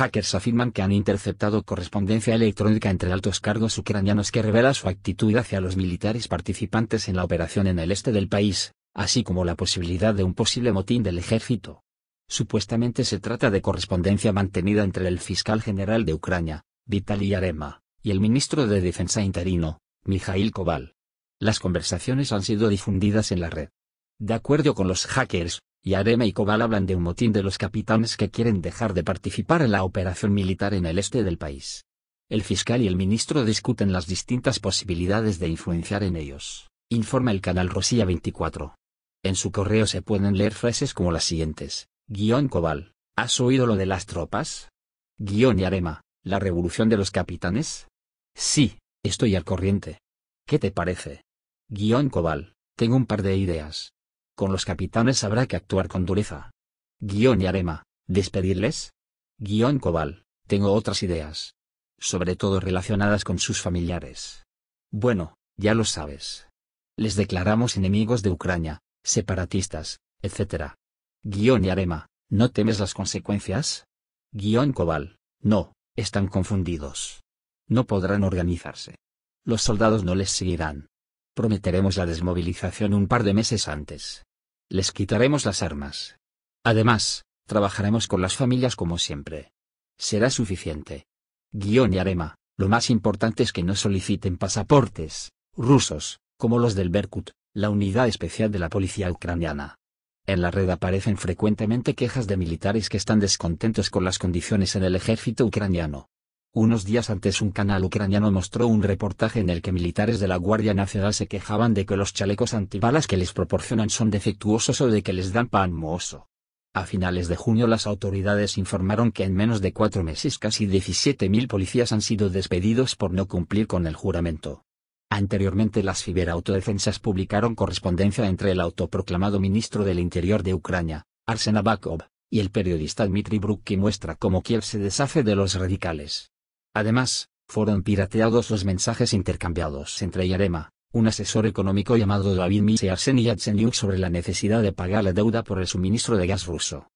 Hackers afirman que han interceptado correspondencia electrónica entre altos cargos ucranianos que revela su actitud hacia los militares participantes en la operación en el este del país, así como la posibilidad de un posible motín del ejército. Supuestamente se trata de correspondencia mantenida entre el fiscal general de Ucrania, Vitaly Yarema, y el ministro de Defensa interino, Mijail Koval. Las conversaciones han sido difundidas en la red. De acuerdo con los hackers, y Arema y Cobal hablan de un motín de los capitanes que quieren dejar de participar en la operación militar en el este del país. El fiscal y el ministro discuten las distintas posibilidades de influenciar en ellos, informa el canal Rosilla 24. En su correo se pueden leer frases como las siguientes. Guión Cobal, ¿has oído lo de las tropas? Guión y Arema, ¿la revolución de los capitanes? Sí, estoy al corriente. ¿Qué te parece? Guión Cobal, tengo un par de ideas. Con los capitanes habrá que actuar con dureza. Guión y Arema, ¿despedirles? Guión Cobal, tengo otras ideas. Sobre todo relacionadas con sus familiares. Bueno, ya lo sabes. Les declaramos enemigos de Ucrania, separatistas, etc. Guión y Arema, ¿no temes las consecuencias? Guión Cobal, no, están confundidos. No podrán organizarse. Los soldados no les seguirán. Prometeremos la desmovilización un par de meses antes. Les quitaremos las armas. Además, trabajaremos con las familias como siempre. Será suficiente. Guión y Arema, lo más importante es que no soliciten pasaportes, rusos, como los del Berkut, la unidad especial de la policía ucraniana. En la red aparecen frecuentemente quejas de militares que están descontentos con las condiciones en el ejército ucraniano. Unos días antes un canal ucraniano mostró un reportaje en el que militares de la Guardia Nacional se quejaban de que los chalecos antibalas que les proporcionan son defectuosos o de que les dan pan mohoso. A finales de junio las autoridades informaron que en menos de cuatro meses casi 17.000 policías han sido despedidos por no cumplir con el juramento. Anteriormente las ciberautodefensas publicaron correspondencia entre el autoproclamado ministro del Interior de Ucrania, Arsen Avakov, y el periodista Dmitry Brook muestra cómo Kiev se deshace de los radicales. Además, fueron pirateados los mensajes intercambiados entre Yarema, un asesor económico llamado David Misearsen y Yatsenyuk sobre la necesidad de pagar la deuda por el suministro de gas ruso,